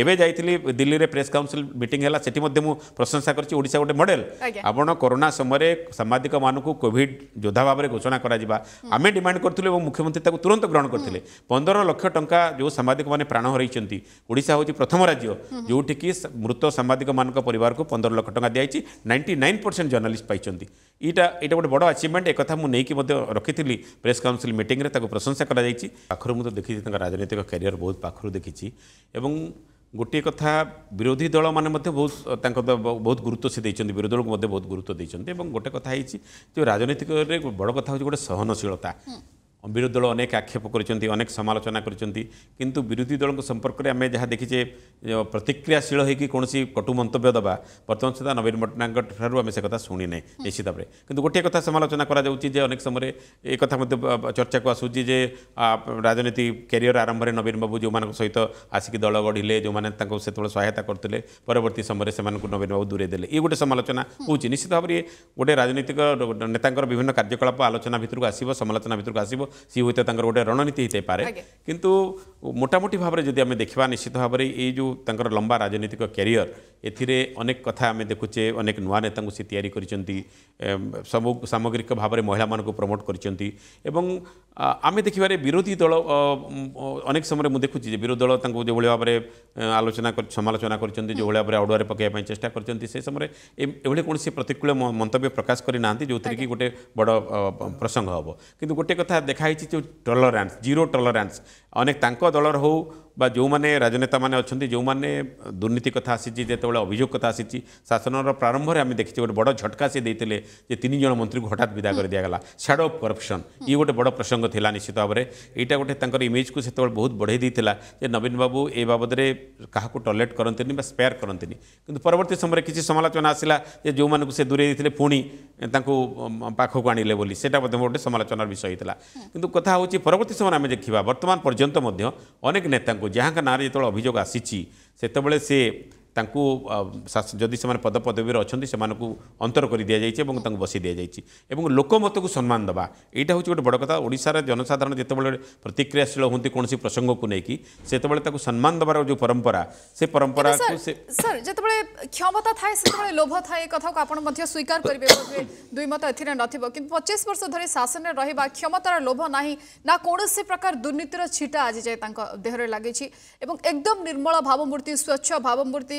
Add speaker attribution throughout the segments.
Speaker 1: ଏବେ ଯାଇଥିଲି ଦିଲ୍ଲୀରେ ପ୍ରେସ୍ କାଉନସିଲ୍ ମିଟିଂ ହେଲା ସେଠି ମଧ୍ୟ ମୁଁ ପ୍ରଶଂସା କରିଛି ଓଡ଼ିଶା ଗୋଟେ ମଡେଲ୍ ଆପଣ କରୋନା ସମୟରେ ସାମ୍ବାଦିକମାନଙ୍କୁ କୋଭିଡ଼ ଯୋଦ୍ଧା ଭାବରେ ଘୋଷଣା କରାଯିବା ଆମେ ଡିମାଣ୍ଡ କରିଥିଲୁ ଏବଂ ମୁଖ୍ୟମନ୍ତ୍ରୀ ତାକୁ ତୁରନ୍ତ ଗ୍ରହଣ କରିଥିଲେ ପନ୍ଦର ଲକ୍ଷ ଟଙ୍କା ଯେଉଁ ସାମ୍ବାଦିକମାନେ ପ୍ରାଣ ହରାଇଛନ୍ତି ଓଡ଼ିଶା ହେଉଛି ପ୍ରଥମ ରାଜ୍ୟ ଯେଉଁଠିକି ମୃତ ସାମ୍ବାଦିକମାନଙ୍କ ପରିବାରକୁ ପନ୍ଦର ଲକ୍ଷ ଟଙ୍କା ଦିଆଯାଇଛି ନାଇଣ୍ଟି ନାଇନ୍ ପରସେଣ୍ଟ ଜର୍ଣ୍ଣାଲିଷ୍ଟ ପାଇଛନ୍ତି ଏଇଟା ଏଇଟା ଗୋଟେ ବଡ଼ ଆଚିଭମେଣ୍ଟ ଏକଥା ମୁଁ ନେଇକି ମଧ୍ୟ ରଖିଥିଲି ପ୍ରେସ୍ କାଉନସିଲ୍ ମିଟିଂରେ ତାକୁ ପ୍ରଶଂସା କରାଯାଇଛି ପାଖରୁ ମୁଁ ତ ଦେଖିଛି ତାଙ୍କ ରାଜନୈତିକ କ୍ୟାରିୟର ବହୁତ ପାଖରୁ ଦେଖିଛି ଏବଂ ଗୋଟିଏ କଥା ବିରୋଧୀ ଦଳମାନେ ମଧ୍ୟ ବହୁତ ତାଙ୍କ ବହୁତ ଗୁରୁତ୍ୱ ସେ ଦେଇଛନ୍ତି ବିରୋଧୀ ଦଳକୁ ମଧ୍ୟ ବହୁତ ଗୁରୁତ୍ୱ ଦେଇଛନ୍ତି ଏବଂ ଗୋଟେ କଥା ହେଇଛି ଯେଉଁ ରାଜନୈତିକରେ ବଡ଼ କଥା ହେଉଛି ଗୋଟେ ସହନଶୀଳତା বিরোধী দল অনেক আক্ষেপ করেছেন অনেক সমালোচনা করেছেন কিন্তু বিরোধী দলক সম্পর্কে আমি যা দেখিছে প্রতিক্রিয়াশীল হয়েকি কোণী কটু মন্তব্য দেওয়া বর্তমান সুদ্ধা নবীন পট্টনাক ঠার আমি সে কথা শুনি না নিশ্চিত ভাবে কিন্তু গোটিয়ে কথা সমালোচনা করা যাচ্ছে যে অনেক সময় এই কথা মধ্যে চর্চাকু আসুচি যে রাজনীতি ক্যারিয়র আরম্ভে নবীন বাবু যে সহিত আসিকি দল গড়িলে যে সেতবে সহায়তা করলে পরবর্তী সময় সে নবীন বাবু দূরে দেলে ইয়ে গোটে সমালোচনা হচ্ছে নিশ্চিত ভাবে গোটে রাজনৈতিক নেতাঙ্কর বিভিন্ন কার্যকলাপ আলোচনা ভিতরক আসব সমালোচনা ভিতরক আসব ସିଏ ହୁଏତ ତାଙ୍କର ଗୋଟେ ରଣନୀତି ହେଇଥାଇପାରେ କିନ୍ତୁ মোটামুটি ভাবে যদি আমি দেখা নিশ্চিত ভাবে এই যে তাঁর লম্বা রাজনৈতিক ক্যারিয়র ଏଥିରେ ଅନେକ କଥା ଆମେ ଦେଖୁଛେ ଅନେକ ନୂଆ ନେତାଙ୍କୁ ସେ ତିଆରି କରିଛନ୍ତି ସବୁ ସାମଗ୍ରିକ ଭାବରେ ମହିଳାମାନଙ୍କୁ ପ୍ରମୋଟ୍ କରିଛନ୍ତି ଏବଂ ଆମେ ଦେଖିବାରେ ବିରୋଧୀ ଦଳ ଅନେକ ସମୟରେ ମୁଁ ଦେଖୁଛି ଯେ ବିରୋଧୀ ଦଳ ତାଙ୍କୁ ଯେଉଁଭଳି ଭାବରେ ଆଲୋଚନା ସମାଲୋଚନା କରିଛନ୍ତି ଯେଉଁଭଳି ଭାବରେ ଅଡ଼ୁଆରେ ପକାଇବା ପାଇଁ ଚେଷ୍ଟା କରିଛନ୍ତି ସେ ସମୟରେ ଏଭଳି କୌଣସି ପ୍ରତିକୂଳ ମନ୍ତବ୍ୟ ପ୍ରକାଶ କରିନାହାନ୍ତି ଯେଉଁଥିରେ କି ଗୋଟେ ବଡ଼ ପ୍ରସଙ୍ଗ ହେବ କିନ୍ତୁ ଗୋଟେ କଥା ଦେଖାହେଇଛି ଯେଉଁ ଟଲରାନ୍ସ ଜିରୋ ଟଲରାନ୍ସ ଅନେକ ତାଙ୍କ ଦଳର ହେଉ বা ଯେଉଁମାନେ ରାଜନେତାମାନେ ଅଛନ୍ତି ଯେଉଁମାନେ ଦୁର୍ନୀତି କଥା ଆସିଛି ଯେତେବେଳେ ଅଭିଯୋଗ କଥା ଆସିଛି ଶାସନର ପ୍ରାରମ୍ଭରେ ଆମେ ଦେଖିଛେ ଗୋଟେ ବଡ଼ ଝଟକା ସେ ଦେଇଥିଲେ ଯେ ତିନି ଜଣ ମନ୍ତ୍ରୀଙ୍କୁ ହଠାତ୍ ବିଦା କରିଦିଆଗଲା ସ୍ୟାଡ଼ୋ ଅଫ୍ କରପ୍ସନ୍ ଇଏ ଗୋଟେ ବଡ଼ ପ୍ରସଙ୍ଗ ଥିଲା ନିଶ୍ଚିତ ଭାବରେ ଏଇଟା ଗୋଟେ ତାଙ୍କର ଇମେଜ୍କୁ ସେତେବେଳେ ବହୁତ ବଢ଼େଇ ଦେଇଥିଲା ଯେ ନବୀନ ବାବୁ ଏ ବାବଦରେ କାହାକୁ ଟଲେଟ୍ କରନ୍ତିନି ବା ସ୍ପେୟାର କରନ୍ତିନି କିନ୍ତୁ ପରବର୍ତ୍ତୀ ସମୟରେ କିଛି ସମାଲୋଚନା ଆସିଲା ଯେ ଯେଉଁମାନଙ୍କୁ ସେ ଦୂରେଇ ଦେଇଥିଲେ ପୁଣି ତାଙ୍କୁ ପାଖକୁ ଆଣିଲେ ବୋଲି ସେଇଟା ମଧ୍ୟ ଗୋଟେ ସମାଲୋଚନାର ବିଷୟ ହେଇଥିଲା କିନ୍ତୁ କଥା ହେଉଛି ପରବର୍ତ୍ତୀ ସମୟରେ ଆମେ ଦେଖିବା ବର୍ତ୍ତମାନ ପର୍ଯ୍ୟନ୍ତ ମଧ୍ୟ ଅନେକ ନେତାଙ୍କୁ जहाँ नाँ जो अभोग आसी से ତାଙ୍କୁ ଯଦି ସେମାନେ ପଦପଦବୀରେ ଅଛନ୍ତି ସେମାନଙ୍କୁ ଅନ୍ତର କରି ଦିଆଯାଇଛି ଏବଂ ତାଙ୍କୁ ବସି ଦିଆଯାଇଛି ଏବଂ ଲୋକମତକୁ ସମ୍ମାନ ଦେବା ଏଇଟା ହେଉଛି ଗୋଟେ ବଡ଼ କଥା ଓଡ଼ିଶାର ଜନସାଧାରଣ ଯେତେବେଳେ ପ୍ରତିକ୍ରିୟାଶୀଳ ହୁଅନ୍ତି କୌଣସି ପ୍ରସଙ୍ଗକୁ ନେଇକି ସେତେବେଳେ ତାକୁ ସମ୍ମାନ ଦେବାର ଯେଉଁ ପରମ୍ପରା ସେ ପରମ୍ପରାକୁ ସେ ସାର୍ ଯେତେବେଳେ କ୍ଷମତା ଥାଏ ସେତେବେଳେ ଲୋଭ ଥାଏ କଥାକୁ ଆପଣ ମଧ୍ୟ ସ୍ୱୀକାର କରିବେ ଦୁଇ ମତ ଏଥିରେ ନଥିବ କିନ୍ତୁ ପଚିଶ ବର୍ଷ ଧରି ଶାସନରେ ରହିବା କ୍ଷମତାର ଲୋଭ ନାହିଁ ନା କୌଣସି ପ୍ରକାର ଦୁର୍ନୀତିର ଛିଟା ଆଜି ଯାଏ ତାଙ୍କ ଦେହରେ ଲାଗିଛି ଏବଂ ଏକଦମ ନିର୍ମଳ ଭାବମୂର୍ତ୍ତି ସ୍ୱଚ୍ଛ ଭାବମୂର୍ତ୍ତି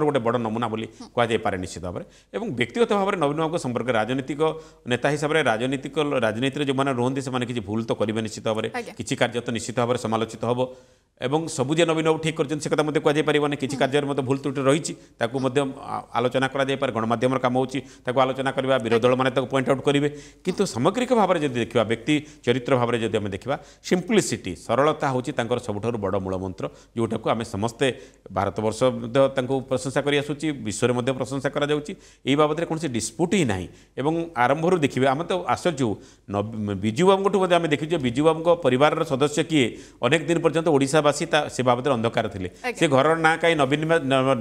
Speaker 1: ଘଟଣାର ଗୋଟେ ବଡ଼ ନମୁନା ବୋଲି କୁହାଯାଇପାରେ ନିଶ୍ଚିତ ଭାବରେ ଏବଂ ବ୍ୟକ୍ତିଗତ ଭାବରେ ନବୀନ ବାବୁଙ୍କ ସମ୍ପର୍କରେ ରାଜନୈତିକ ନେତା ହିସାବରେ ରାଜନୈତିକ ରାଜନୀତିରେ ଯେଉଁମାନେ ରୁହନ୍ତି ସେମାନେ କିଛି ଭୁଲ ତ କରିବେ ନିଶ୍ଚିତ ଭାବରେ କିଛି କାର୍ଯ୍ୟ ତ ନିଶ୍ଚିତ ଭାବରେ ସମାଲୋଚିତ ହେବ এবং সবু যে নবীন ঠিক করছেন সে কথা মধ্যে কুযাই পারবে না কিছু কার্যের মধ্যে ভুল ত্রুটি রয়েছে তাকে মধ্যে আলোচনা করা যাইপারে গণমাধ্যমের কাম হচ্ছে তাকে আলোচনা করা বিরোধী দল মানে তাকে পয়েন্ট আউট করবে কিন্তু সামগ্রিক ভাবে যদি দেখা ব্যক্তি চরিত্র ভাবে যদি আমি দেখা সিম্পলিসিটি সরলতা হচ্ছে তাঁর সবুঠার বড় মূলমন্ত্র যেটা আমি সমস্তে ভারতবর্ষ তাঁর প্রশংসা করে আসুচি বিশ্বের মধ্যে প্রশংসা করা যাচ্ছে এই বাবদে কোণী ডিসপুট হি না এবং আরম্ভর দেখবে আমি তো আশ্চর্য বিজু মধ্যে আমি দেখি যে বিজু পরিবারের সদস্য কি অনেক দিন পর্যন্ত ওড়শা ବସି ତା ସେ ବାବଦରେ ଅନ୍ଧକାର ଥିଲେ ସେ ଘରର ନାଁ କାହିଁ ନବୀନ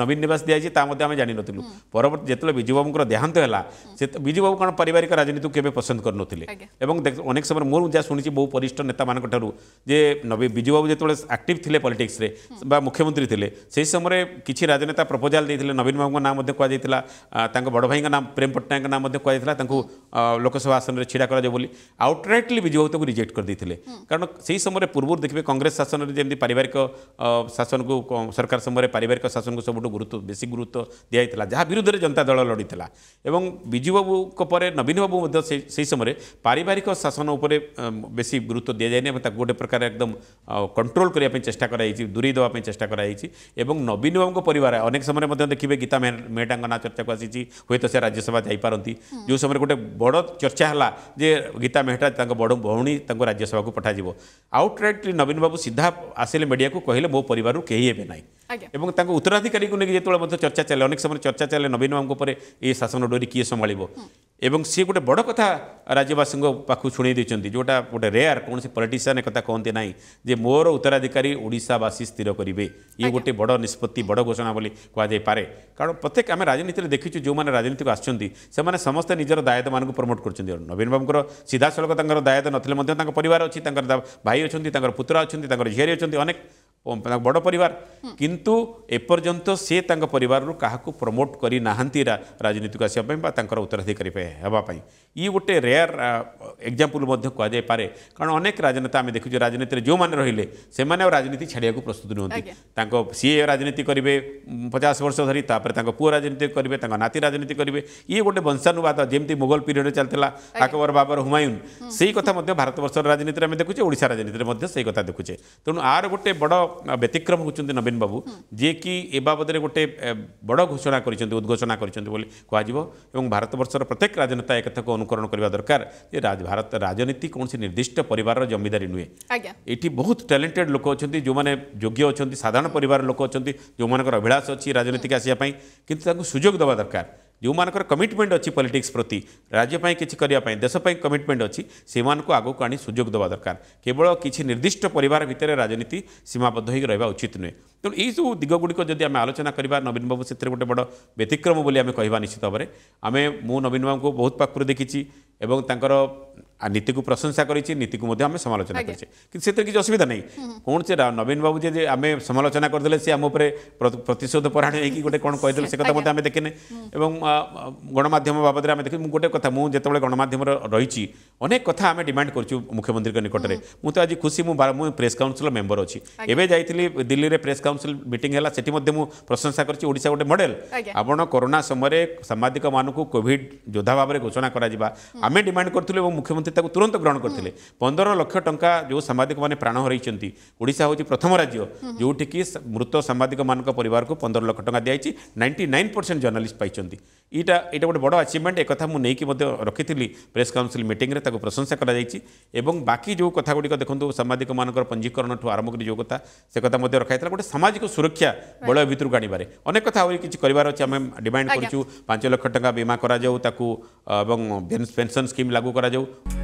Speaker 1: ନବୀନ ନିବାସ ଦିଆଯାଇଛି ତା ମଧ୍ୟ ଆମେ ଜାଣିନଥିଲୁ ପରବର୍ତ୍ତୀ ଯେତେବେଳେ ବିଜୁବାବୁଙ୍କର ଦେହାନ୍ତ ହେଲା ସେ ବିଜୁବାବୁ କ'ଣ ପାରିବାରିକ ରାଜନୀତିକୁ କେବେ ପସନ୍ଦ କରୁନଥିଲେ ଏବଂ ଅନେକ ସମୟରେ ମୁଁ ଯାହା ଶୁଣିଛି ବହୁ ବରିଷ୍ଠ ନେତାମାନଙ୍କ ଠାରୁ ଯେ ବିଜୁବାବୁ ଯେତେବେଳେ ଆକ୍ଟିଭ୍ ଥିଲେ ପଲିଟିକ୍ସରେ ବା ମୁଖ୍ୟମନ୍ତ୍ରୀ ଥିଲେ ସେହି ସମୟରେ କିଛି ରାଜନେତା ପ୍ରପୋଜାଲ ଦେଇଥିଲେ ନବୀନ ବାବୁଙ୍କ ନାଁ ମଧ୍ୟ କୁହାଯାଇଥିଲା ତାଙ୍କ ବଡ଼ ଭାଇଙ୍କ ନାଁ ପ୍ରେମ ପଟ୍ଟନାୟକଙ୍କ ନାଁ ମଧ୍ୟ କୁହାଯାଇଥିଲା ତାଙ୍କୁ ଲୋକସଭା ଆସନରେ ଛିଡ଼ା କରାଯିବ ବୋଲି ଆଉଟ୍ରାଇଟ୍ଲି ବିଜୁବାବୁ ତାଙ୍କୁ ରିଜେକ୍ଟ କରିଦେଇଥିଲେ କାରଣ ସେହି ସମୟରେ ପୂର୍ବରୁ ଦେଖିବେ କଂଗ୍ରେସ ଶାସନରେ ଯେମିତି ପାରିବାରିକ ପାରିବାରିକ ଶାସନକୁ ସରକାର ସମୟରେ ପାରିବାରିକ ଶାସନକୁ ସବୁଠୁ ଗୁରୁତ୍ୱ ବେଶୀ ଗୁରୁତ୍ୱ ଦିଆଯାଇଥିଲା ଯାହା ବିରୁଦ୍ଧରେ ଜନତା ଦଳ ଲଢ଼ିଥିଲା ଏବଂ ବିଜୁବାବୁଙ୍କ ପରେ ନବୀନ ବାବୁ ମଧ୍ୟ ସେହି ସମୟରେ ପାରିବାରିକ ଶାସନ ଉପରେ ବେଶୀ ଗୁରୁତ୍ୱ ଦିଆଯାଇନି ଏବଂ ତାକୁ ଗୋଟେ ପ୍ରକାର ଏକଦମ କଣ୍ଟ୍ରୋଲ କରିବା ପାଇଁ ଚେଷ୍ଟା କରାଯାଇଛି ଦୂରେଇ ଦେବା ପାଇଁ ଚେଷ୍ଟା କରାଯାଇଛି ଏବଂ ନବୀନ ବାବୁଙ୍କ ପରିବାର ଅନେକ ସମୟରେ ମଧ୍ୟ ଦେଖିବେ ଗୀତା ମେହେଟ୍ଟାଙ୍କ ନାଁ ଚର୍ଚ୍ଚାକୁ ଆସିଛି ହୁଏତ ସେ ରାଜ୍ୟସଭା ଯାଇପାରନ୍ତି ଯେଉଁ ସମୟରେ ଗୋଟେ ବଡ଼ ଚର୍ଚ୍ଚା ହେଲା ଯେ ଗୀତା ମେହେଟ୍ଟା ତାଙ୍କ ବଡ଼ ଭଉଣୀ ତାଙ୍କୁ ରାଜ୍ୟସଭାକୁ ପଠାଯିବ ଆଉଟ୍ରାଇଟ୍ଲି ନବୀନ ବାବୁ ସିଧା ଆସି ଆସିଲେ ମିଡ଼ିଆକୁ କହିଲେ ମୋ ପରିବାରରୁ କେହି ହେବେ ନାହିଁ ଏବଂ ତାଙ୍କ ଉତ୍ତରାଧିକାରୀକୁ ନେଇକି ଯେତେବେଳେ ମଧ୍ୟ ଚର୍ଚ୍ଚା ଚାଲେ ଅନେକ ସମୟରେ ଚର୍ଚ୍ଚା ଚାଲେ ନବୀନ ବାବୁଙ୍କ ପରେ ଏ ଶାସନ ଡୋରି କିଏ ସମ୍ଭାଳିବ ଏବଂ ସିଏ ଗୋଟେ ବଡ଼ କଥା ରାଜ୍ୟବାସୀଙ୍କ ପାଖକୁ ଶୁଣେଇ ଦେଇଛନ୍ତି ଯେଉଁଟା ଗୋଟେ ରେୟାର କୌଣସି ପଲିଟିସିଆନ୍ କଥା କହନ୍ତି ନାହିଁ ଯେ ମୋର ଉତ୍ତରାଧିକାରୀ ଓଡ଼ିଶାବାସୀ ସ୍ଥିର କରିବେ ଇଏ ଗୋଟେ ବଡ଼ ନିଷ୍ପତ୍ତି ବଡ଼ ଘୋଷଣା ବୋଲି କୁହାଯାଇପାରେ କାରଣ ପ୍ରତ୍ୟେକ ଆମେ ରାଜନୀତିରେ ଦେଖିଛୁ ଯେଉଁମାନେ ରାଜନୀତିକୁ ଆସୁଛନ୍ତି ସେମାନେ ସମସ୍ତେ ନିଜର ଦାୟଦମାନଙ୍କୁ ପ୍ରମୋଟ୍ କରୁଛନ୍ତି ନବୀନ ବାବୁଙ୍କର ସିଧାସଳଖ ତାଙ୍କର ଦାୟଦ ନଥିଲେ ମଧ୍ୟ ତାଙ୍କ ପରିବାର ଅଛି ତାଙ୍କର ଭାଇ ଅଛନ୍ତି ତାଙ୍କର ପୁତୁରା ଅଛନ୍ତି ତାଙ୍କର ଝିଆରୀ ଅଛନ୍ତି ଅନେକ বড় পরিবার কিন্তু এপর্যন্ত সে তাঙ্ক পরিবার কাহকু প্রমোট করে না রাজনীতিক আসা বা তাঁর উত্তরাধিকারী হওয়া ই গোটে রেয়ার এক্সাম্পল কুযাই পারে কারণ অনেক রাজনেতা আমি দেখুছি রাজনীতির যে রহলে সে রাজনীতি ছাড়া প্রস্তুত নুহতি তাঁর সি রাজনীতি করবে পচাশ বর্ষ ধরি তাপরে তাঁর পুয় রাজনীতি করবে তাঁর নাতি রাজনীতি করবে ইয়ে গোটে বংশানুবাদ যেমি মোগল পিরিয়ডে চাল আকবর বাবর হুমায়ুন সেই কথা ভারতবর্ষর রাজনীতির আমি দেখুছে ওড়শা রাজনীতির সেই কথা দেখুছে তেমন আর গোটে বড় বেতিক্রম গুচந்தி নবীন বাবু जे की এবাবদরে গটে বড় ঘোষণা কৰিছন্ত উদ্যোগ ঘোষণা কৰিছন্ত বুলি কোৱা দিব এং ভারত বর্ষৰ প্ৰত্যেক ৰাজনীতিয়ে একতাক অনুকৰণ কৰিব আৰকাৰ এই ৰাজ ভাৰতৰ ৰাজনীতি কোনসি নিৰ্দিষ্ট পৰিৱাৰৰ জমিদாரி নহয় এটি বহুত টැලেন্টেড লোক আছে যো মানে যোগ্য আছে সাধাৰণ পৰিৱাৰৰ লোক আছে যো মানে কৰা বিলাস আছে ৰাজনীতি কাৰসি পাই কিন্তু তাক সুযোগ দবা দৰকাৰ जो मान कमिटमेंट अच्छी पॉलिटिक्स प्रति राज्यपाई किसी करने देशपाई कमिटमेंट अच्छी से मूँ आगे आनी सुजोग दवा दरकार केवल किसी निर्दिष्ट परिवार भितर राजनीति सीमाबद्ध हो रहा उचित नुहे तेनाली तो दिगुड़ी जब आम आलोचना करवा नवीन बाबू से गोटे बड़ व्यतिक्रम कह निश्चित भाव में आम मु नवीन बाबू को बहुत पाखु देखी और আর নীতিকে প্রশংসা করেছি নীতিকে মধ্যে আমি সমালোচনা করেছি কিন্তু সেতে কিছু অসুবিধা নেই কোণ সে নবীন বাবু যে আমি সমালোচনা করেদেলে সে আমার উপরে প্রতিশোধ পরায়ণ হয়েকি গোটে কোণ কহিদেলে সে কথা মধ্যে আমি দেখিনি এবং গণমাধ্যম বাবদরে আমি দেখি গোটে কথা মু যেতবে গণমাধ্যম রয়েছি অনেক কথা আমি ডিমান্ড করছি মুখ্যমন্ত্রী নিকটরে মু তো আজ খুশি মু প্রেস কাউন্সিল মেম্বর অছি এবে যাই দিল্লিরে প্রেস কাউন্সিল মিটিং হল সেটি মধ্যে মু প্রশংসা করছি ওড়িশা গোটে মডেল আপনার করোনা সময় সাংবাদিক মানুষ কোভিড যোদ্ধা ভাবে ঘোষণা করা আমি ডিমান্ড করুলু এবং মুখ্যমন্ত্রী ସେ ତାକୁ ତୁରନ୍ତ ଗ୍ରହଣ କରିଥିଲେ ପନ୍ଦର ଲକ୍ଷ ଟଙ୍କା ଯେଉଁ ସାମ୍ବାଦିକମାନେ ପ୍ରାଣ ହରାଇଛନ୍ତି ଓଡ଼ିଶା ହେଉଛି ପ୍ରଥମ ରାଜ୍ୟ ଯେଉଁଠିକି ମୃତ ସାମ୍ବାଦିକମାନଙ୍କ ପରିବାରକୁ ପନ୍ଦର ଲକ୍ଷ ଟଙ୍କା ଦିଆଯାଇଛି ନାଇଣ୍ଟି ନାଇନ୍ ପରସେଣ୍ଟ ଜର୍ଣ୍ଣାଲିଷ୍ଟ ପାଇଛନ୍ତି ଏଇଟା ଏଇଟା ଗୋଟେ ବଡ଼ ଆଚିଭମେଣ୍ଟ ଏକଥା ମୁଁ ନେଇକି ମଧ୍ୟ ରଖିଥିଲି ପ୍ରେସ୍ କାଉନସିଲ୍ ମିଟିଂରେ ତାକୁ ପ୍ରଶଂସା କରାଯାଇଛି ଏବଂ ବାକି ଯେଉଁ କଥା ଗୁଡ଼ିକ ଦେଖନ୍ତୁ ସାମ୍ବାଦିକମାନଙ୍କର ପଞ୍ଜୀକରଣଠୁ ଆରମ୍ଭ କରି ଯେଉଁ କଥା ସେ କଥା ମଧ୍ୟ ରଖାଯାଇଥିଲା ଗୋଟେ ସାମାଜିକ ସୁରକ୍ଷା ବଳୟ ଭିତରକୁ ଆଣିବାରେ ଅନେକ କଥା ଆହୁରି କିଛି କରିବାର ଅଛି ଆମେ ଡିମାଣ୍ଡ କରୁଛୁ ପାଞ୍ଚ ଲକ୍ଷ ଟଙ୍କା ବୀମା କରାଯାଉ ତାକୁ ଏବଂ ପେନ୍ସନ୍ ସ୍କିମ୍ ଲାଗୁ କରାଯାଉ